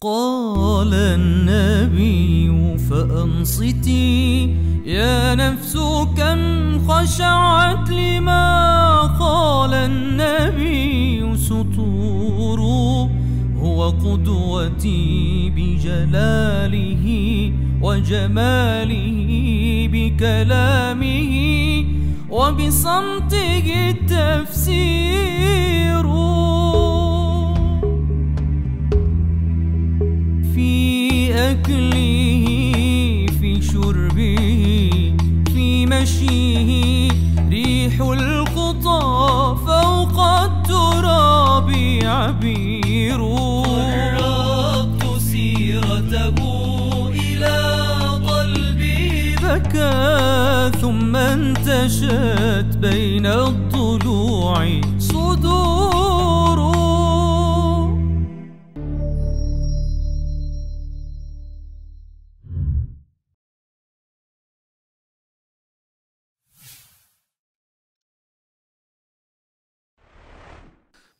قال النبي فأنصتي يا نفس كم خشعت لما قال النبي سطور هو قدوتي بجلاله وجماله بكلامه وبصمته التفسير مشت بين الضلوع صدور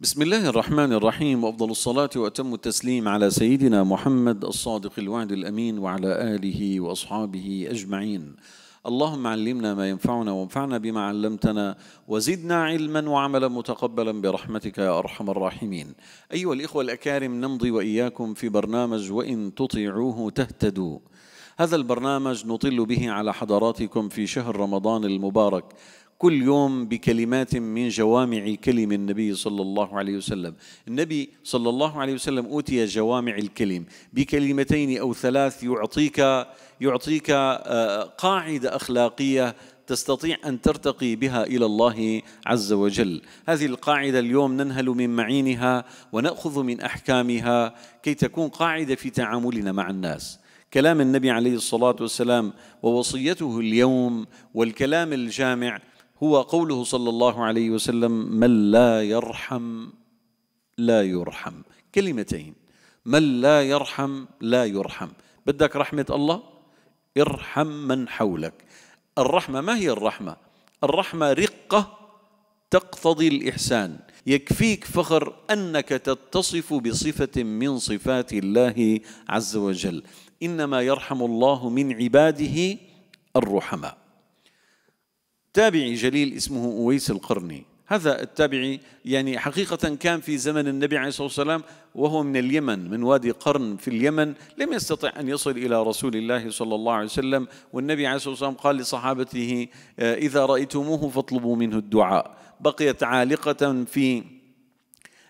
بسم الله الرحمن الرحيم وافضل الصلاه واتم التسليم على سيدنا محمد الصادق الوعد الامين وعلى اله واصحابه اجمعين اللهم علمنا ما ينفعنا وانفعنا بما علمتنا وزدنا علما وعملا متقبلا برحمتك يا ارحم الراحمين. ايها الاخوه الاكارم نمضي واياكم في برنامج وان تطيعوه تهتدوا. هذا البرنامج نطل به على حضراتكم في شهر رمضان المبارك كل يوم بكلمات من جوامع كلم النبي صلى الله عليه وسلم النبي صلى الله عليه وسلم أوتي جوامع الكلم بكلمتين أو ثلاث يعطيك يعطيك آه، قاعدة أخلاقية تستطيع أن ترتقي بها إلى الله عز وجل هذه القاعدة اليوم ننهل من معينها ونأخذ من أحكامها كي تكون قاعدة في تعاملنا مع الناس كلام النبي عليه الصلاة والسلام ووصيته اليوم والكلام الجامع هو قوله صلى الله عليه وسلم من لا يرحم لا يرحم كلمتين من لا يرحم لا يرحم بدك رحمة الله ارحم من حولك الرحمة ما هي الرحمة الرحمة رقة تقتضي الإحسان يكفيك فخر أنك تتصف بصفة من صفات الله عز وجل إنما يرحم الله من عباده الرحماء تابعي جليل اسمه أويس القرني هذا التابعي يعني حقيقة كان في زمن النبي عليه الصلاة والسلام وهو من اليمن من وادي قرن في اليمن لم يستطع أن يصل إلى رسول الله صلى الله عليه وسلم والنبي عليه الصلاة والسلام قال لصحابته آه، إذا رأيتموه فاطلبوا منه الدعاء بقيت عالقة في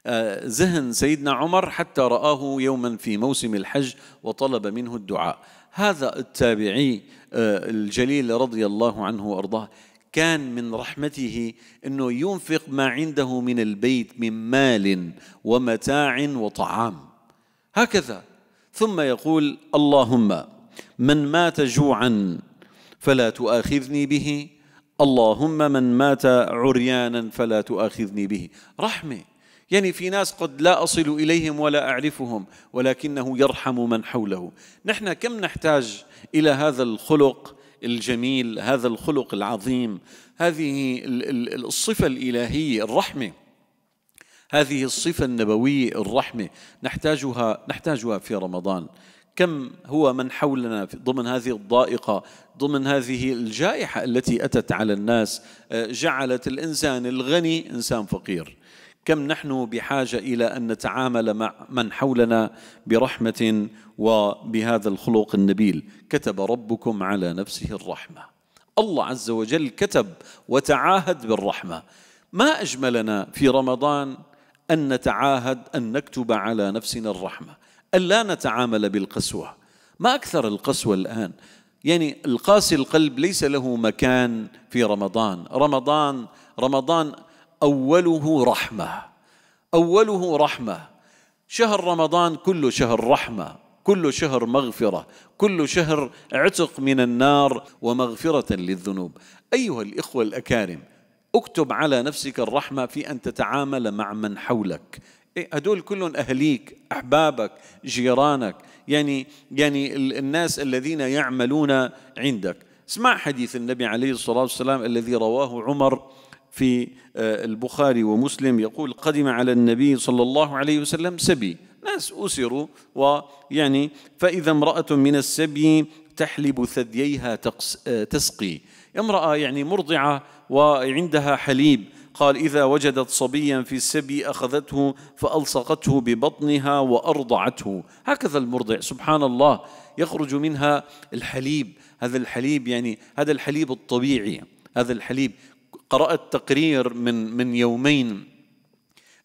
آه، ذهن سيدنا عمر حتى رآه يوما في موسم الحج وطلب منه الدعاء هذا التابعي آه، الجليل رضي الله عنه وأرضاه كان من رحمته انه ينفق ما عنده من البيت من مال ومتاع وطعام هكذا ثم يقول اللهم من مات جوعا فلا تؤاخذني به اللهم من مات عريانا فلا تؤاخذني به رحمه يعني في ناس قد لا اصل اليهم ولا اعرفهم ولكنه يرحم من حوله نحن كم نحتاج الى هذا الخلق الجميل هذا الخلق العظيم هذه الصفه الالهيه الرحمه هذه الصفه النبويه الرحمه نحتاجها نحتاجها في رمضان كم هو من حولنا ضمن هذه الضائقه ضمن هذه الجائحه التي اتت على الناس آه، جعلت الانسان الغني انسان فقير كم نحن بحاجة إلى أن نتعامل مع من حولنا برحمة وبهذا الخلق النبيل كتب ربكم على نفسه الرحمة الله عز وجل كتب وتعاهد بالرحمة ما أجملنا في رمضان أن نتعاهد أن نكتب على نفسنا الرحمة أن لا نتعامل بالقسوة ما أكثر القسوة الآن يعني القاسي القلب ليس له مكان في رمضان رمضان رمضان أوله رحمة أوله رحمة شهر رمضان كله شهر رحمة كل شهر مغفرة كل شهر عتق من النار ومغفرة للذنوب أيها الإخوة الأكارم اكتب على نفسك الرحمة في أن تتعامل مع من حولك إيه، هدول كلهم أهليك أحبابك جيرانك يعني, يعني الناس الذين يعملون عندك اسمع حديث النبي عليه الصلاة والسلام الذي رواه عمر في آه، البخاري ومسلم يقول قدم على النبي صلى الله عليه وسلم سبي ناس أسروا ويعني فإذا امرأة من السبي تحلب ثدييها آه، تسقي امرأة يعني مرضعة وعندها حليب قال إذا وجدت صبيا في السبي أخذته فألصقته ببطنها وأرضعته هكذا المرضع سبحان الله يخرج منها الحليب هذا الحليب يعني هذا الحليب الطبيعي هذا الحليب قرأت تقرير من من يومين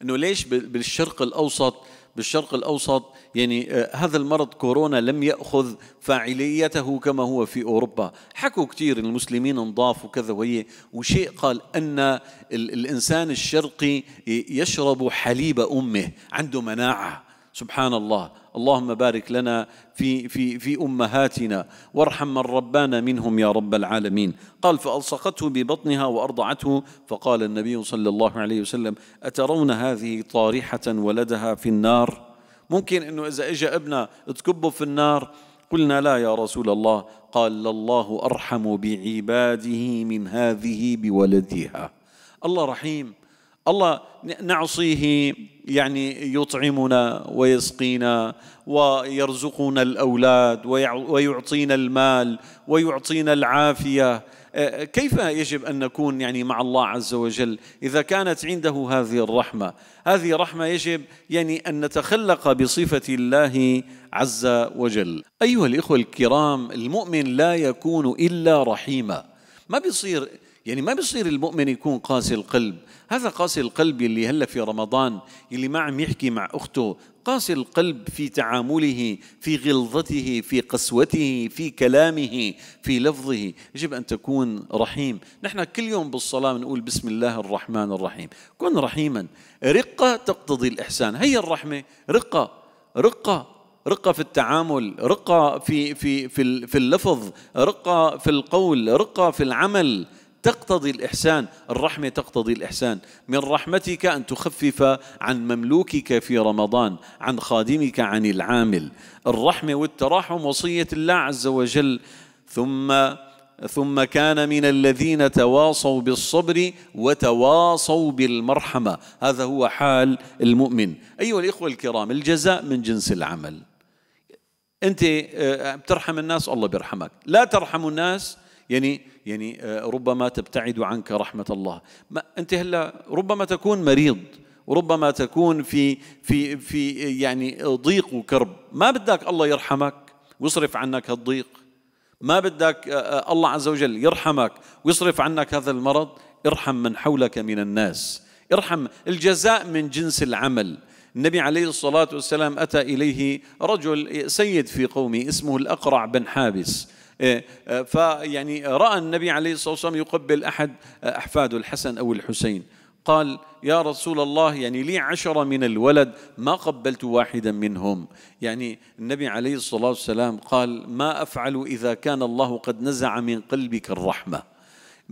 انه ليش بالشرق الاوسط بالشرق الاوسط يعني آه، هذا المرض كورونا لم ياخذ فاعليته كما هو في اوروبا، حكوا كثير المسلمين انضاف وكذا وهي وشيء قال ان الانسان الشرقي يشرب حليب امه، عنده مناعه، سبحان الله اللهم بارك لنا في في في امهاتنا وارحم من ربانا منهم يا رب العالمين قال فالصقته ببطنها وارضعته فقال النبي صلى الله عليه وسلم اترون هذه طارحه ولدها في النار ممكن انه اذا اجى ابنه تكبه في النار قلنا لا يا رسول الله قال الله ارحم بعباده من هذه بولدها الله رحيم الله نعصيه يعني يطعمنا ويسقينا ويرزقنا الاولاد ويعطينا المال ويعطينا العافيه كيف يجب ان نكون يعني مع الله عز وجل اذا كانت عنده هذه الرحمه هذه رحمه يجب يعني ان نتخلق بصفه الله عز وجل ايها الاخوه الكرام المؤمن لا يكون الا رحيما ما بيصير يعني ما بيصير المؤمن يكون قاسي القلب هذا قاسي القلب اللي هلا في رمضان اللي ما عم يحكي مع أخته قاسي القلب في تعامله في غلظته في قسوته في كلامه في لفظه يجب أن تكون رحيم نحن كل يوم بالصلاة بنقول بسم الله الرحمن الرحيم كن رحيما رقة تقتضي الإحسان هي الرحمة رقة رقة رقة في التعامل رقة في, في, في, في اللفظ رقة في القول رقة في العمل تقتضي الإحسان الرحمة تقتضي الإحسان من رحمتك أن تخفف عن مملوكك في رمضان عن خادمك عن العامل الرحمة والتراحم وصية الله عز وجل ثم ثم كان من الذين تواصوا بالصبر وتواصوا بالمرحمة هذا هو حال المؤمن أيها الإخوة الكرام الجزاء من جنس العمل انت آه، بترحم الناس الله بيرحمك لا ترحم الناس يعني يعني آه، ربما تبتعد عنك رحمه الله ما انت هلا ربما تكون مريض وربما تكون في في في يعني ضيق وكرب ما بدك الله يرحمك ويصرف عنك هالضيق ما بدك آه، الله عز وجل يرحمك ويصرف عنك هذا المرض ارحم من حولك من الناس ارحم الجزاء من جنس العمل النبي عليه الصلاة والسلام أتى إليه رجل سيد في قومه اسمه الأقرع بن حابس إيه، فيعني رأى النبي عليه الصلاة والسلام يقبل أحد أحفاده الحسن أو الحسين قال يا رسول الله يعني لي عشرة من الولد ما قبلت واحدا منهم يعني النبي عليه الصلاة والسلام قال ما أفعل إذا كان الله قد نزع من قلبك الرحمة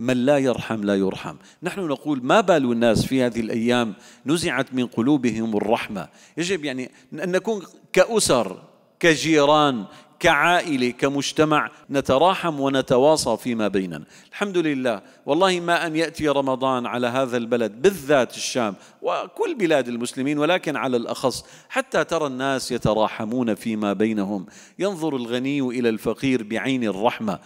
من لا يرحم لا يرحم نحن نقول ما بال الناس في هذه الأيام نزعت من قلوبهم الرحمة يجب يعني أن نكون كأسر كجيران كعائله كمجتمع نتراحم ونتواصى فيما بيننا الحمد لله والله ما ان ياتي رمضان على هذا البلد بالذات الشام وكل بلاد المسلمين ولكن على الاخص حتى ترى الناس يتراحمون فيما بينهم ينظر الغني الى الفقير بعين الرحمه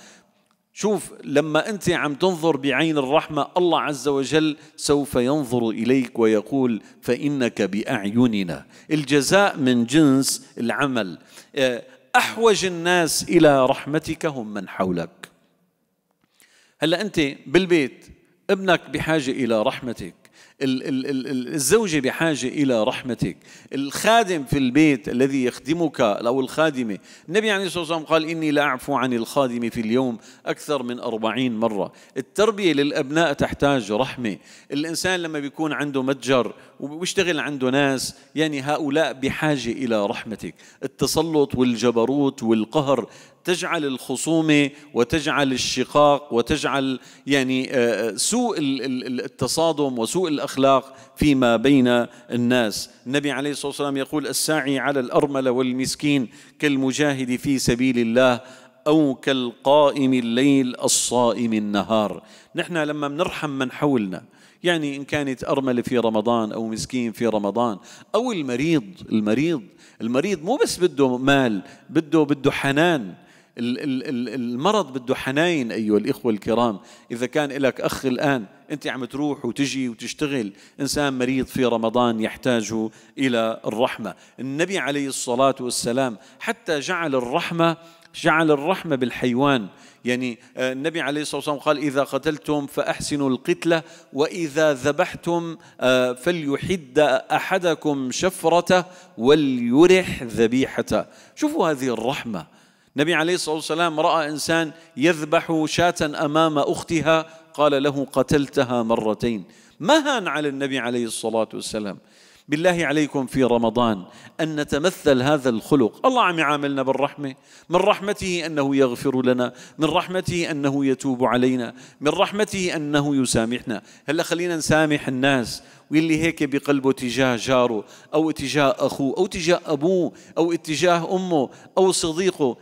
شوف لما أنت عم تنظر بعين الرحمة الله عز وجل سوف ينظر إليك ويقول فإنك بأعيننا الجزاء من جنس العمل آه، أحوج الناس إلى رحمتك هم من حولك هلا أنت بالبيت ابنك بحاجة إلى رحمتك الزوجة بحاجة إلى رحمتك الخادم في البيت الذي يخدمك أو الخادمة النبي عليه الصلاة والسلام قال إني لأعفو عن الخادم في اليوم أكثر من أربعين مرة التربية للأبناء تحتاج رحمة الإنسان لما بيكون عنده متجر وبيشتغل عنده ناس يعني هؤلاء بحاجة إلى رحمتك التسلط والجبروت والقهر تجعل الخصومة وتجعل الشقاق وتجعل يعني آه، آه، سوء التصادم وسوء الأخلاق فيما بين الناس النبي عليه الصلاة والسلام يقول الساعي على الأرملة والمسكين كالمجاهد في سبيل الله أو كالقائم الليل الصائم النهار نحن لما بنرحم من حولنا يعني إن كانت أرملة في رمضان أو مسكين في رمضان أو المريض المريض المريض مو بس بده مال بده بده حنان المرض بده حناين أيها الإخوة الكرام إذا كان لك أخ الآن أنت عم تروح وتجي وتشتغل إنسان مريض في رمضان يحتاج إلى الرحمة النبي عليه الصلاة والسلام حتى جعل الرحمة جعل الرحمة بالحيوان يعني آه، النبي عليه الصلاة والسلام قال إذا قتلتم فأحسنوا القتلة وإذا ذبحتم آه، فليحد أحدكم شفرته وليرح ذبيحته شوفوا هذه الرحمة النبي عليه الصلاة والسلام رأى إنسان يذبح شاة أمام أختها قال له قتلتها مرتين مهان على النبي عليه الصلاة والسلام بالله عليكم في رمضان أن نتمثل هذا الخلق الله عم يعاملنا بالرحمة من رحمته أنه يغفر لنا من رحمته أنه يتوب علينا من رحمته أنه يسامحنا هلا خلينا نسامح الناس واللي هيك بقلبه تجاه جاره أو تجاه أخوه أو تجاه أبوه أو اتجاه أمه أو صديقه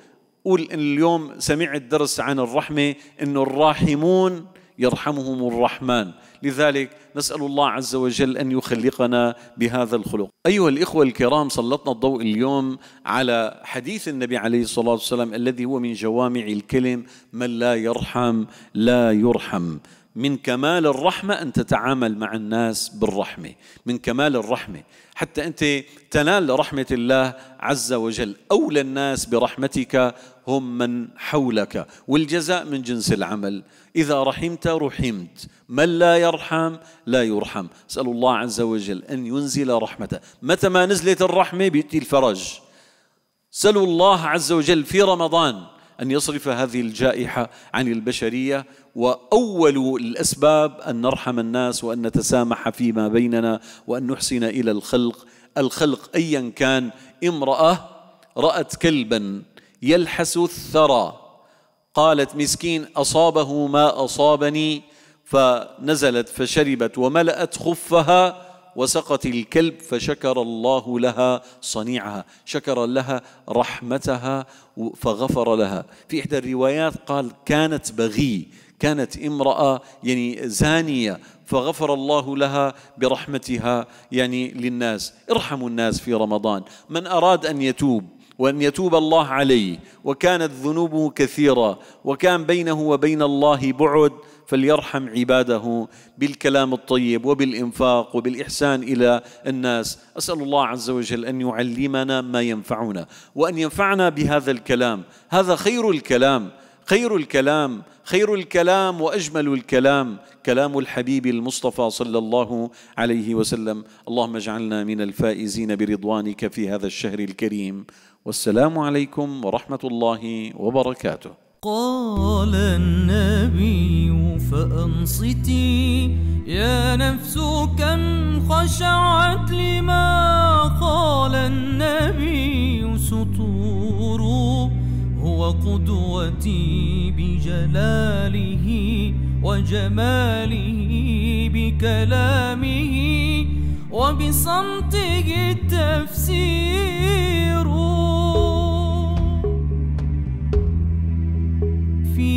قول اليوم سمعت درس عن الرحمة أنه الراحمون يرحمهم الرحمن لذلك نسأل الله عز وجل أن يخلقنا بهذا الخلق أيها الإخوة الكرام سلطنا الضوء اليوم على حديث النبي عليه الصلاة والسلام الذي هو من جوامع الكلم من لا يرحم لا يرحم من كمال الرحمة أن تتعامل مع الناس بالرحمة من كمال الرحمة حتى أنت تنال رحمة الله عز وجل أولى الناس برحمتك هم من حولك والجزاء من جنس العمل إذا رحمت رحمت من لا يرحم لا يرحم أسأل الله عز وجل أن ينزل رحمته متى ما نزلت الرحمة بيأتي الفرج سألوا الله عز وجل في رمضان أن يصرف هذه الجائحة عن البشرية واول الاسباب ان نرحم الناس وان نتسامح فيما بيننا وان نحسن الى الخلق الخلق ايا كان امراه رات كلبا يلحس الثرى قالت مسكين اصابه ما اصابني فنزلت فشربت وملأت خفها وسقت الكلب فشكر الله لها صنيعها شكر لها رحمتها فغفر لها في إحدى الروايات قال كانت بغي كانت امرأة يعني زانية فغفر الله لها برحمتها يعني للناس ارحموا الناس في رمضان من أراد أن يتوب وأن يتوب الله عليه وكانت ذنوبه كثيرة وكان بينه وبين الله بعد فليرحم عباده بالكلام الطيب وبالإنفاق وبالإحسان إلى الناس أسأل الله عز وجل أن يعلمنا ما ينفعنا وأن ينفعنا بهذا الكلام هذا خير الكلام خير الكلام خير الكلام واجمل الكلام كلام الحبيب المصطفى صلى الله عليه وسلم اللهم اجعلنا من الفائزين برضوانك في هذا الشهر الكريم والسلام عليكم ورحمه الله وبركاته قال النبي فانصتي يا نفس كم خشعت لما قال النبي وقدوتي بجلاله وجماله بكلامه وبصمته التفسير في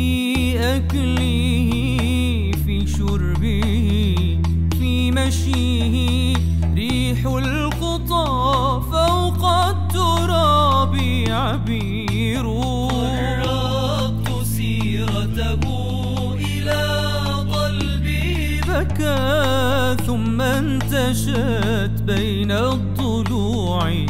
أكله في شربه في مشيه مشت بين الضلوع